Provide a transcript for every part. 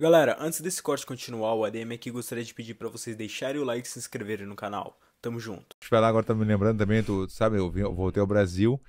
Galera, antes desse corte continuar, o ADM aqui gostaria de pedir para vocês deixarem o like e se inscreverem no canal. Tamo junto. Deixa eu falar agora, tá me lembrando também, tu sabe, eu, vim, eu voltei ao Brasil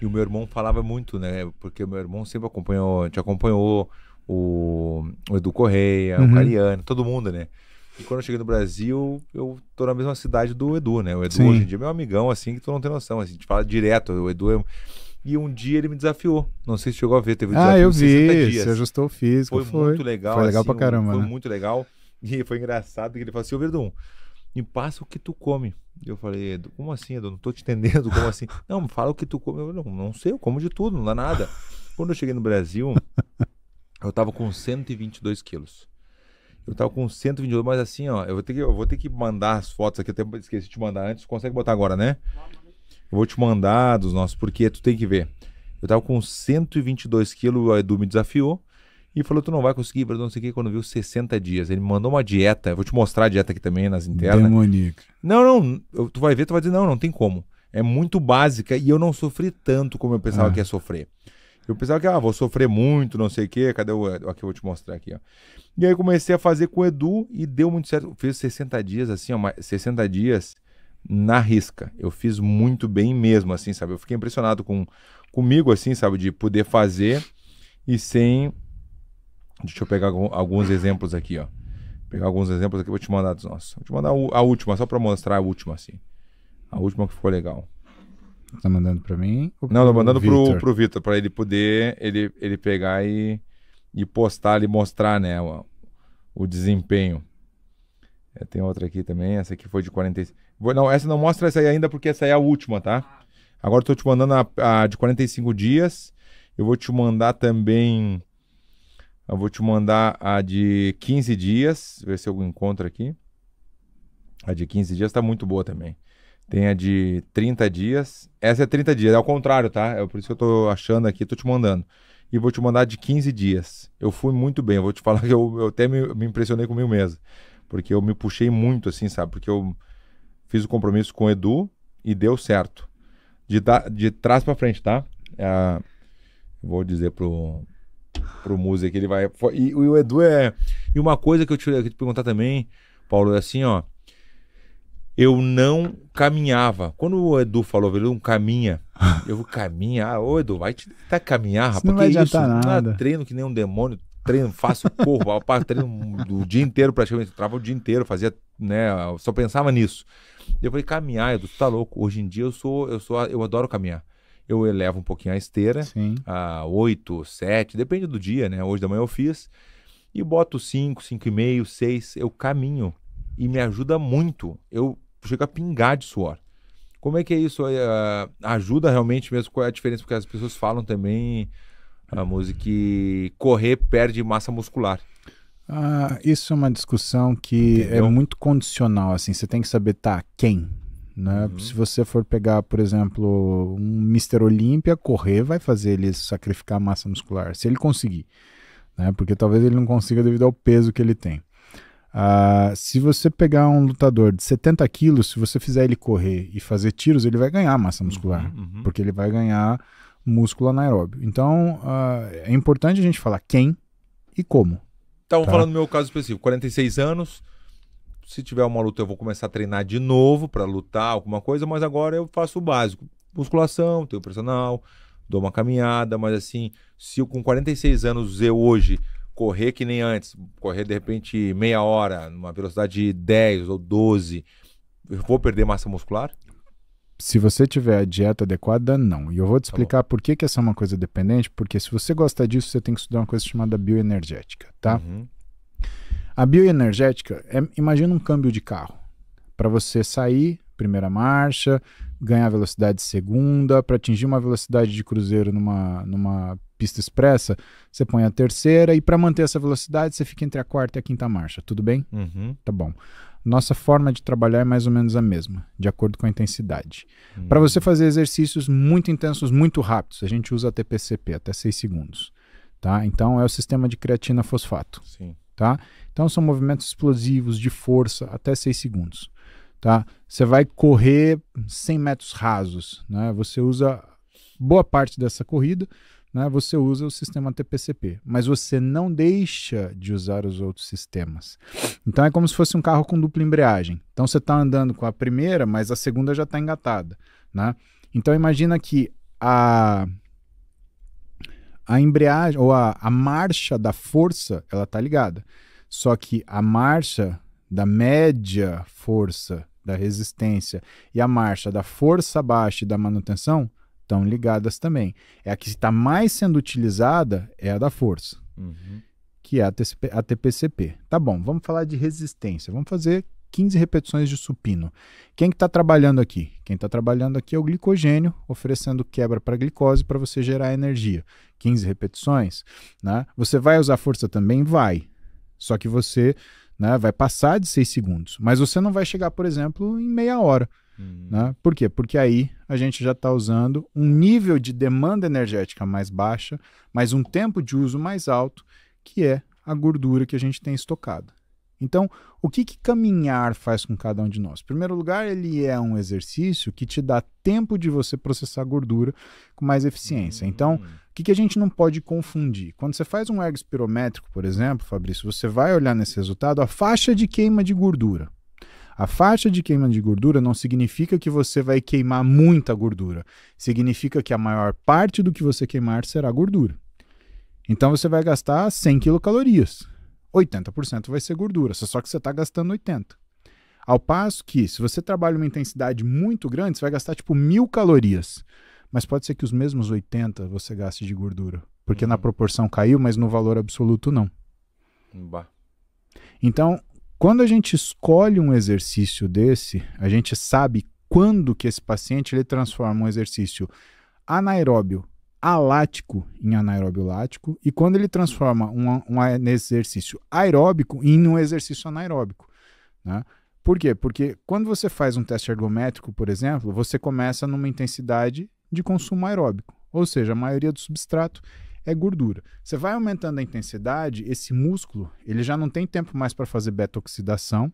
e o meu irmão falava muito, né? Porque o meu irmão sempre acompanhou, te acompanhou, o, o Edu Correia, uhum. o Cariano, todo mundo, né? E quando eu cheguei no Brasil, eu tô na mesma cidade do Edu, né? O Edu Sim. hoje em dia é meu amigão, assim, que tu não tem noção, assim, a gente fala direto, o Edu é e um dia ele me desafiou. Não sei se chegou a ver, teve um ah, desafio. Ah, eu vi. Dias. Você ajustou o físico. Foi, foi, muito legal. Foi legal assim, pra caramba. Foi né? muito legal. E foi engraçado que ele falou assim: Ô Verdun, me passa o que tu come. Eu falei, como assim, Edu? Não tô te entendendo. Como assim? não, me fala o que tu come. Eu falei, não, não sei, eu como de tudo, não dá nada. Quando eu cheguei no Brasil, eu tava com 122 quilos. Eu tava com 122, mas assim, ó, eu vou ter que, eu vou ter que mandar as fotos aqui, até esqueci de te mandar antes. Consegue botar agora, né? Não, eu vou te mandar dos nossos, porque tu tem que ver. Eu tava com 122 quilos, o Edu me desafiou e falou: Tu não vai conseguir, não sei o que, quando viu 60 dias. Ele me mandou uma dieta, eu vou te mostrar a dieta aqui também nas internas. Demoníaca. Não, não, tu vai ver, tu vai dizer: Não, não tem como. É muito básica e eu não sofri tanto como eu pensava ah. que ia sofrer. Eu pensava que, ah, vou sofrer muito, não sei o quê. Cadê o. Aqui eu vou te mostrar aqui, ó. E aí comecei a fazer com o Edu e deu muito certo. Fez 60 dias, assim, ó, 60 dias na risca. Eu fiz muito bem mesmo, assim, sabe? Eu fiquei impressionado com comigo, assim, sabe? De poder fazer e sem. Deixa eu pegar alguns exemplos aqui, ó. Pegar alguns exemplos aqui, vou te mandar dos nossos. Vou te mandar a última, só para mostrar a última, assim. A última que ficou legal. Tá mandando para mim? Não, tô mandando Victor? pro, pro Vitor, para ele poder ele, ele pegar e, e postar e mostrar, né, o, o desempenho. É, tem outra aqui também. Essa aqui foi de 45. Não, essa não mostra essa aí ainda, porque essa aí é a última, tá? Ah. Agora eu tô te mandando a, a de 45 dias. Eu vou te mandar também. Eu vou te mandar a de 15 dias. Ver se eu encontro aqui. A de 15 dias tá muito boa também. Tem a de 30 dias. Essa é 30 dias, é ao contrário, tá? É por isso que eu tô achando aqui, tô te mandando. E vou te mandar de 15 dias. Eu fui muito bem, eu vou te falar que eu, eu até me, me impressionei comigo mesmo porque eu me puxei muito, assim, sabe? Porque eu fiz o compromisso com o Edu e deu certo. De, da, de trás para frente, tá? É, vou dizer pro, pro Muse que ele vai. E, e, o Edu é. E uma coisa que eu tirei que te perguntar também, Paulo, é assim, ó. Eu não caminhava. Quando o Edu falou, ele não caminha. Eu vou caminhar. ô Edu, vai te deitar caminhar, rapaz. não vai adiantar isso? nada. treino que nem um demônio treino, faço corpo, treino o dia inteiro praticamente, eu trava o dia inteiro, fazia, né, só pensava nisso. Eu falei, caminhar, tu tá louco. Hoje em dia eu sou, eu sou, eu adoro caminhar. Eu elevo um pouquinho a esteira, Sim. a 8, 7, depende do dia, né? Hoje da manhã eu fiz. E boto 5, 5 e meio, 6, eu caminho. E me ajuda muito. Eu chego a pingar de suor. Como é que é isso? Uh, ajuda realmente mesmo? Qual é a diferença? Porque as pessoas falam também a música que correr perde massa muscular. Ah, isso é uma discussão que é Entendeu? é muito condicional, assim, você tem que saber, tá, quem, né? Uhum. Se você for pegar, por exemplo, um Mr. Olímpia, correr vai fazer ele sacrificar massa muscular, se ele conseguir, né? Porque talvez ele não consiga devido ao peso que ele tem. Ah, se você pegar um lutador de 70 quilos, se você fizer ele correr e fazer tiros, ele vai ganhar massa muscular, uhum, uhum. porque ele vai ganhar músculo anaeróbio. Então, uh, é importante a gente falar quem e como. Então, tá? falando do meu caso específico, 46 anos, se tiver uma luta eu vou começar a treinar de novo para lutar alguma coisa, mas agora eu faço o básico, musculação, tenho personal, dou uma caminhada, mas assim, se eu, com 46 anos eu hoje correr que nem antes, correr de repente meia hora, numa velocidade de 10 ou 12, eu vou perder massa muscular? se você tiver a dieta adequada, não. E eu vou te tá explicar tá por que, que essa é uma coisa dependente, porque se você gostar disso, você tem que estudar uma coisa chamada bioenergética, tá? Uhum. A bioenergética é, imagina um câmbio de carro. Para você sair, primeira marcha, ganhar velocidade segunda, para atingir uma velocidade de cruzeiro numa, numa pista expressa, você põe a terceira e para manter essa velocidade, você fica entre a quarta e a quinta marcha, tudo bem? Uhum. Tá bom nossa forma de trabalhar é mais ou menos a mesma, de acordo com a intensidade. Hum. Para você fazer exercícios muito intensos, muito rápidos, a gente usa TPCP, até 6 segundos. Tá? Então é o sistema de creatina fosfato. Sim. Tá? Então são movimentos explosivos de força até 6 segundos. Tá? Você vai correr 100 metros rasos, né? Você usa boa parte dessa corrida né, você usa o sistema TPCP, mas você não deixa de usar os outros sistemas. Então é como se fosse um carro com dupla embreagem. Então você está andando com a primeira, mas a segunda já está engatada. Né? Então imagina que a, a embreagem ou a, a marcha da força ela está ligada. Só que a marcha da média força da resistência e a marcha da força baixa e da manutenção estão ligadas também. É a que está mais sendo utilizada é a da força, uhum. que é a, TCP, a TPCP. Tá bom, vamos falar de resistência. Vamos fazer 15 repetições de supino. Quem está que tá trabalhando aqui? Quem está trabalhando aqui é o glicogênio, oferecendo quebra para a glicose para você gerar energia. 15 repetições. Né? Você vai usar força também? Vai. Só que você né, vai passar de 6 segundos. Mas você não vai chegar, por exemplo, em meia hora. Uhum. Né? Por quê? Porque aí a gente já está usando um nível de demanda energética mais baixa, mas um tempo de uso mais alto, que é a gordura que a gente tem estocada. Então, o que, que caminhar faz com cada um de nós? Em primeiro lugar, ele é um exercício que te dá tempo de você processar gordura com mais eficiência. Uhum. Então, o que, que a gente não pode confundir? Quando você faz um ergospirométrico, por exemplo, Fabrício, você vai olhar nesse resultado a faixa de queima de gordura. A faixa de queima de gordura não significa que você vai queimar muita gordura. Significa que a maior parte do que você queimar será gordura. Então você vai gastar 100 quilocalorias. 80% vai ser gordura, só que você está gastando 80. Ao passo que, se você trabalha uma intensidade muito grande, você vai gastar tipo mil calorias. Mas pode ser que os mesmos 80 você gaste de gordura. Porque uhum. na hum. proporção caiu, mas no valor absoluto não. Bah. Então, quando a gente escolhe um exercício desse, a gente sabe quando que esse paciente ele transforma um exercício anaeróbio alático em anaeróbio lático e quando ele transforma um, um exercício aeróbico em um exercício anaeróbico. Né? Por quê? Porque quando você faz um teste ergométrico, por exemplo, você começa numa intensidade de consumo aeróbico, ou seja, a maioria do substrato é gordura. Você vai aumentando a intensidade, esse músculo, ele já não tem tempo mais para fazer beta-oxidação,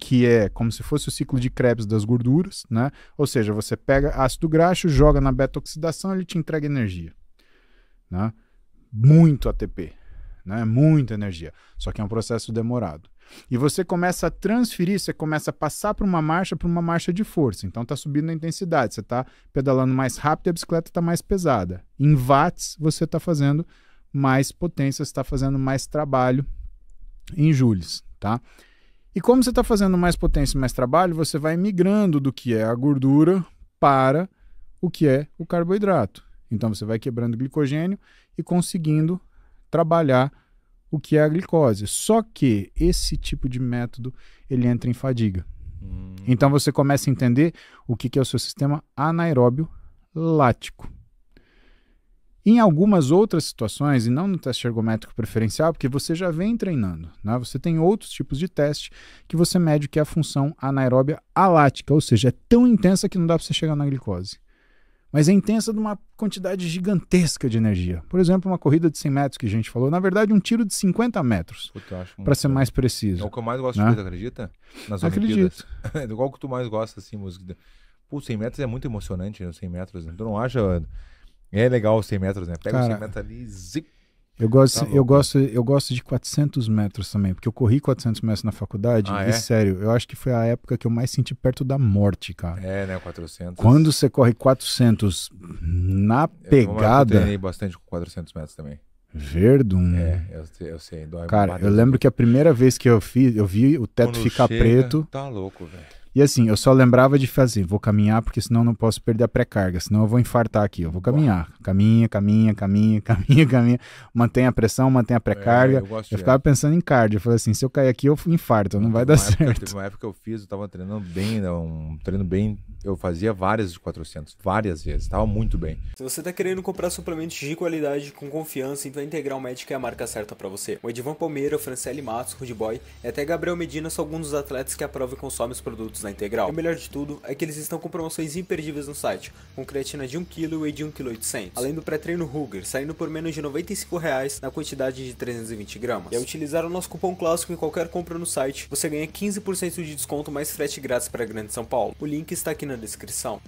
que é como se fosse o ciclo de Krebs das gorduras, né? Ou seja, você pega ácido graxo, joga na beta-oxidação, ele te entrega energia, né? Muito ATP, né? Muita energia. Só que é um processo demorado. E você começa a transferir, você começa a passar para uma marcha, para uma marcha de força. Então tá subindo a intensidade, você tá pedalando mais rápido e a bicicleta está mais pesada. Em watts, você está fazendo mais potência, você está fazendo mais trabalho em joules, tá? E como você está fazendo mais potência e mais trabalho, você vai migrando do que é a gordura para o que é o carboidrato. Então você vai quebrando glicogênio e conseguindo trabalhar o que é a glicose. Só que esse tipo de método ele entra em fadiga. Hum. Então você começa a entender o que, que é o seu sistema anaeróbio lático. Em algumas outras situações, e não no teste ergométrico preferencial, porque você já vem treinando, né? você tem outros tipos de teste que você mede que é a função anaeróbia alática, ou seja, é tão intensa que não dá para você chegar na glicose mas é intensa de uma quantidade gigantesca de energia. Por exemplo, uma corrida de 100 metros que a gente falou, na verdade, um tiro de 50 metros, para ser mais preciso. É o que eu mais gosto né? de fazer, acredita? Nas Acredito. Olimpíadas. Qual que tu mais gosta, assim, música? Pô, 100 metros é muito emocionante, né? 100 metros, né? Tu não acha... É legal os 100 metros, né? Pega Cara, os 100 metros ali, zica eu gosto, tá eu, gosto, eu gosto de 400 metros também, porque eu corri 400 metros na faculdade ah, e, é? sério, eu acho que foi a época que eu mais senti perto da morte, cara. É, né, 400. Quando você corre 400 na pegada... Eu, eu treinei bastante com 400 metros também. Verdum. É, eu, eu sei, dói Cara, eu lembro que a primeira vez que eu fiz, eu vi o teto Quando ficar chega, preto. Tá louco, velho. E assim, eu só lembrava de fazer, vou caminhar porque senão não posso perder a pré-carga, senão eu vou infartar aqui, eu vou caminhar. Caminha, caminha, caminha, caminha, caminha. Mantém a pressão, mantém a pré-carga. É, eu, eu, ficava é. pensando em cardio, eu falei assim, se eu cair aqui eu infarto, não, não vai dar época, certo. Teve uma época que eu fiz, eu tava treinando bem, né, um treino bem eu fazia várias de 400, várias vezes, estava muito bem. Se você está querendo comprar suplementos de qualidade com confiança, então a Integral Médica é a marca certa para você. O Edvan Palmeira, Franciele Matos, Rude Boy e até Gabriel Medina são alguns dos atletas que aprovam e consomem os produtos da Integral. E o melhor de tudo é que eles estão com promoções imperdíveis no site, com creatina de 1kg e whey de 1,8kg, além do pré-treino Ruger, saindo por menos de R$ 95,00 na quantidade de 320 gramas. E ao utilizar o nosso cupom clássico em qualquer compra no site, você ganha 15% de desconto mais frete grátis para a Grande São Paulo. O link está aqui na descrição.